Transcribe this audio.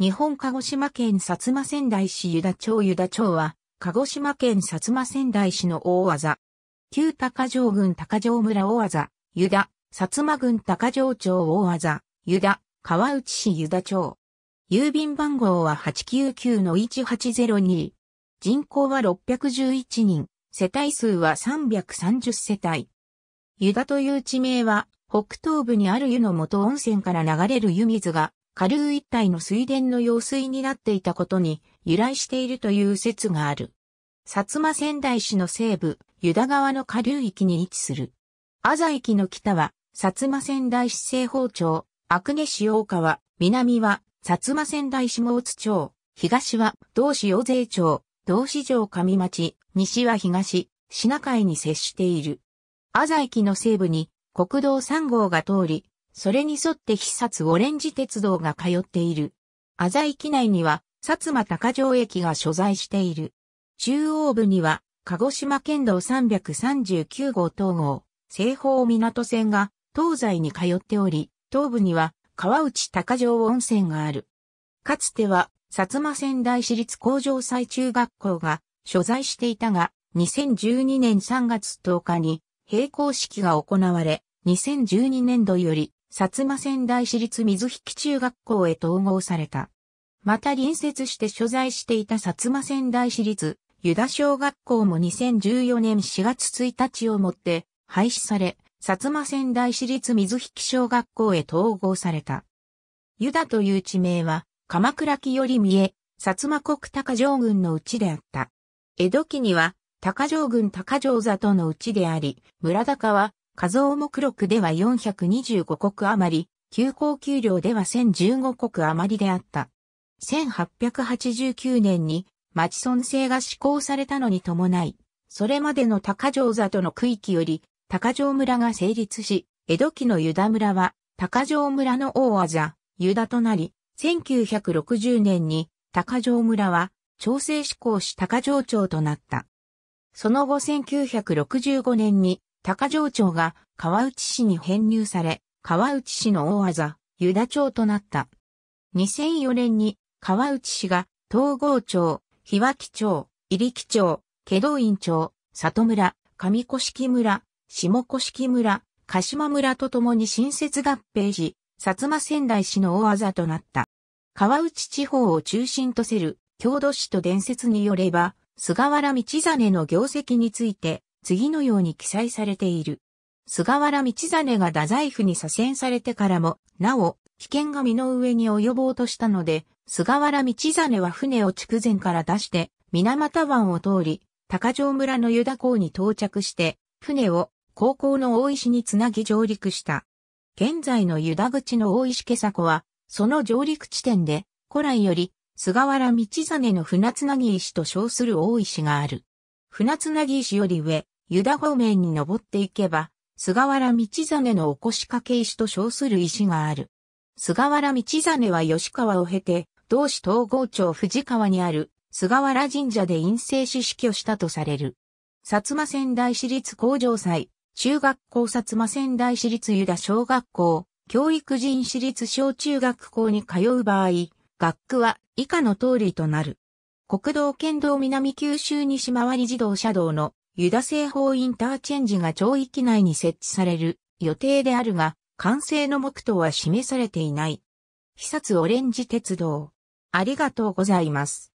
日本鹿児島県薩摩仙台市湯田町湯田町は、鹿児島県薩摩仙台市の大技。旧高城郡高城村大技、湯田、薩摩郡高城町大技、湯田、川内市湯田町。郵便番号は899-1802。人口は611人、世帯数は330世帯。湯田という地名は、北東部にある湯の元温泉から流れる湯水が、下流一帯の水田の用水になっていたことに由来しているという説がある。薩摩仙台市の西部、湯田川の下流域に位置する。阿佐駅の北は、薩摩仙台市西方町、阿久根市大川、南は、薩摩仙台市毛津町、東は、同市大勢町、同市城上町、西は東、品海に接している。阿佐駅の西部に、国道3号が通り、それに沿って必殺オレンジ鉄道が通っている。浅井駅内には、薩摩高城駅が所在している。中央部には、鹿児島県道339号東号、西方港線が東西に通っており、東部には川内高城温泉がある。かつては、薩摩仙台市立工場祭中学校が所在していたが、2012年3月10日に並行式が行われ、2012年度より薩摩仙台市立水引中学校へ統合された。また隣接して所在していた薩摩仙台市立湯田小学校も2014年4月1日をもって廃止され、薩摩仙台市立水引小学校へ統合された。湯田という地名は、鎌倉木より見え、薩摩国高城郡のうちであった。江戸期には、高城郡高城里のうちであり、村高は画像目録では425国余り、休校給料では1015国余りであった。1889年に、町村制が施行されたのに伴い、それまでの高城里の区域より、高城村が成立し、江戸期の湯田村は、高城村の大技、湯田となり、1960年に高城村は、調整施行し高城町となった。その後1965年に高城町が川内市に編入され、川内市の大技、湯田町となった。2004年に川内市が東郷町、日脇町、入木町、祁答院町、里村、上古式村、下古式村、鹿島村とともに新設合併し、薩摩仙台市の大技となった。川内地方を中心とせる郷土史と伝説によれば、菅原道真の業績について、次のように記載されている。菅原道真が太宰府に左遷されてからも、なお、危険が身の上に及ぼうとしたので、菅原道真は船を筑前から出して、水俣湾を通り、高城村の湯田港に到着して、船を高校の大石につなぎ上陸した。現在の湯田口の大石さ作は、その上陸地点で、古来より、菅原道真の船つなぎ石と称する大石がある。船つなぎ石より上、湯田方面に登っていけば、菅原道真の起こしかけ石と称する石がある。菅原道真は吉川を経て、同市東郷町藤川にある菅原神社で陰性死死去したとされる。薩摩仙台市立工場祭、中学校薩摩仙台市立湯田小学校、教育人私立小中学校に通う場合、学区は以下の通りとなる。国道県道南九州西回り自動車道のユダ製法インターチェンジが町域内に設置される予定であるが、完成の目途は示されていない。肥薩オレンジ鉄道。ありがとうございます。